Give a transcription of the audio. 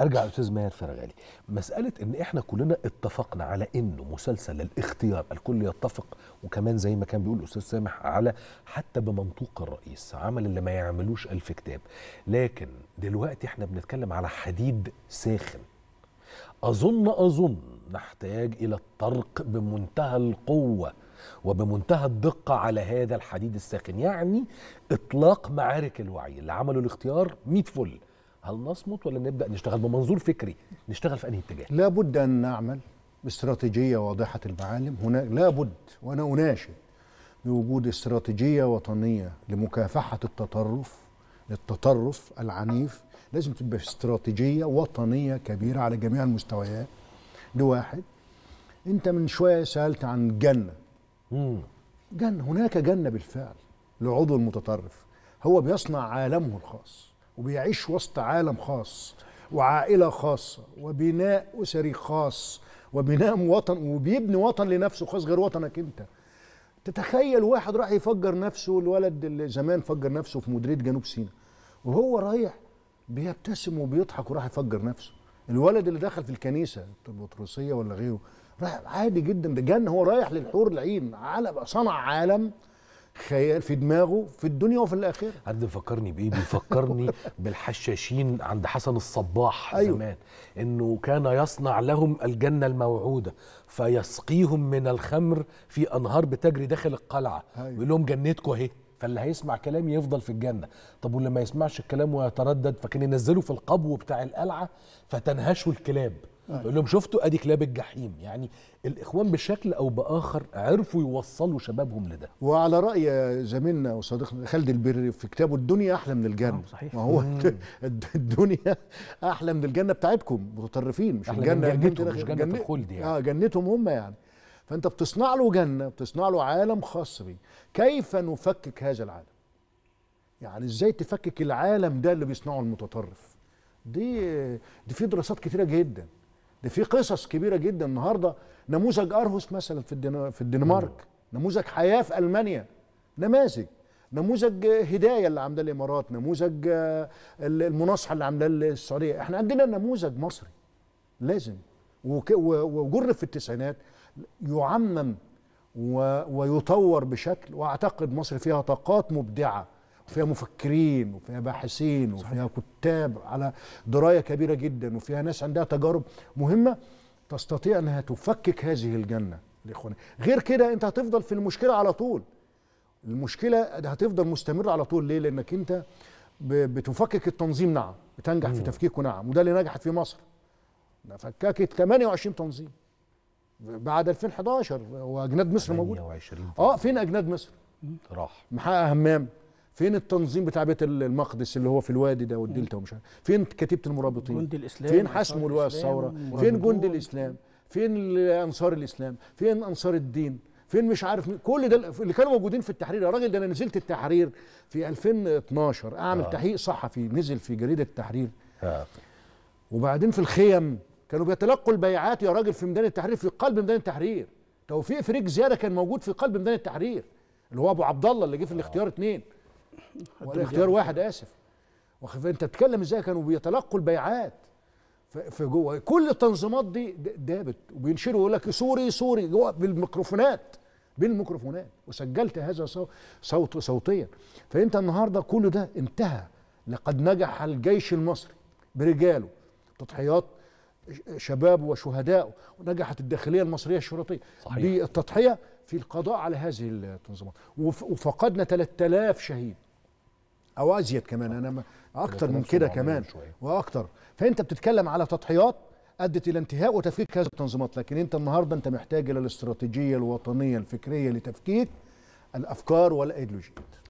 ارجع لاستاذ ماهر فرغالي مساله ان احنا كلنا اتفقنا على انه مسلسل الاختيار الكل يتفق وكمان زي ما كان بيقول الاستاذ سامح على حتى بمنطوق الرئيس عمل اللي ما يعملوش الف كتاب لكن دلوقتي احنا بنتكلم على حديد ساخن اظن اظن نحتاج الى الطرق بمنتهى القوه وبمنتهى الدقة على هذا الحديد الساخن يعني إطلاق معارك الوعي اللي عملوا الاختيار 100 فل هل نصمت ولا نبدا نشتغل بمنظور فكري نشتغل في انهي اتجاه لابد ان نعمل باستراتيجيه واضحه المعالم هنا لابد وانا اناشد بوجود استراتيجيه وطنيه لمكافحه التطرف للتطرف العنيف لازم تبقى استراتيجيه وطنيه كبيره على جميع المستويات دي واحد انت من شويه سالت عن الجنه جنه هناك جنه بالفعل لعضو المتطرف هو بيصنع عالمه الخاص وبيعيش وسط عالم خاص وعائلة خاصة وبناء أسري خاص وبناء وطن وبيبني وطن لنفسه خاص غير وطنك أنت تتخيل واحد راح يفجر نفسه الولد اللي زمان فجر نفسه في مديريه جنوب سيناء وهو رايح بيبتسم وبيضحك وراح يفجر نفسه الولد اللي دخل في الكنيسه البطرسيه ولا غيره راح عادي جدا ده جن هو رايح للحور العين على صنع عالم خيال في دماغه في الدنيا وفي الاخره حد بيفكرني بايه بيفكرني بالحشاشين عند حسن الصباح أيوه. زمان انه كان يصنع لهم الجنه الموعوده فيسقيهم من الخمر في انهار بتجري داخل القلعه أيوه. لهم جنتكم اهي فاللي هيسمع كلامي يفضل في الجنه طب واللي ما يسمعش الكلام ويتردد فكان ينزله في القبو بتاع القلعه فتنهشه الكلاب آه. بقول لهم شفتوا ادي كلاب الجحيم يعني الاخوان بشكل او باخر عرفوا يوصلوا شبابهم لده وعلى راي زميلنا وصديقنا خالد البري في كتابه الدنيا احلى من الجنه آه، صحيح ما هو الدنيا احلى من الجنه بتاعتكم متطرفين مش أحلى الجنه من جنتهم مش جنه الخلد يعني اه جنتهم هم يعني فانت بتصنع له جنه بتصنع له عالم خاص بيه كيف نفكك هذا العالم يعني ازاي تفكك العالم ده اللي بيصنعه المتطرف دي دي في دراسات كتيره جدا ده في قصص كبيره جدا النهارده نموذج ارهوس مثلا في في الدنمارك نموذج حياه في المانيا نماذج نموذج هدايه اللي عاملاه الامارات نموذج آه، المناصحه اللي عاملاه السعوديه احنا عندنا نموذج مصري لازم وك... وجر في التسعينات يعمم و... ويطور بشكل واعتقد مصر فيها طاقات مبدعه فيها مفكرين وفيها باحثين وفيها كتاب على درايه كبيره جدا وفيها ناس عندها تجارب مهمه تستطيع انها تفكك هذه الجنه لاخواني غير كده انت هتفضل في المشكله على طول المشكله هتفضل مستمره على طول ليه لانك انت بتفكك التنظيم نعم بتنجح في تفكيكه نعم وده اللي نجحت في مصر فككت 28 تنظيم بعد 2011 واجناد مصر موجود 28 اه فين اجناد مصر راح محقق همام فين التنظيم بتاع بيت المقدس اللي هو في الوادي ده والدلتا ومش عارف فين كتيبه المرابطين جند الاسلام فين حسم لواء الثوره فين جند الاسلام فين انصار الاسلام فين انصار الدين فين مش عارف مين؟ كل ده اللي كانوا موجودين في التحرير يا راجل ده انا نزلت التحرير في 2012 اعمل آه. تحقيق صحفي نزل في جريده التحرير آه. وبعدين في الخيم كانوا بيتلقوا البيعات يا راجل في ميدان التحرير في قلب ميدان التحرير توفيق فريق زياده كان موجود في قلب ميدان التحرير اللي هو ابو عبد الله اللي جه في الاختيار اثنين اختيار واحد اسف واخد انت بتتكلم ازاي كانوا بيتلقوا البيعات في جوه كل التنظيمات دي دابت وبينشروا يقول لك سوري سوري جوه بالميكروفونات بالميكروفونات وسجلت هذا صوت صوتيا فانت النهارده كل ده انتهى لقد نجح الجيش المصري برجاله تضحيات شبابه وشهدائه ونجحت الداخليه المصريه الشرطيه صحيح. بالتضحيه في القضاء على هذه التنظيمات وفقدنا 3000 شهيد او ازيد كمان انا اكتر من كده كمان واكتر فانت بتتكلم على تضحيات ادت الى انتهاء وتفكيك هذه التنظيمات لكن انت النهارده انت محتاج الى الاستراتيجيه الوطنيه الفكريه لتفكيك الافكار والايديولوجيات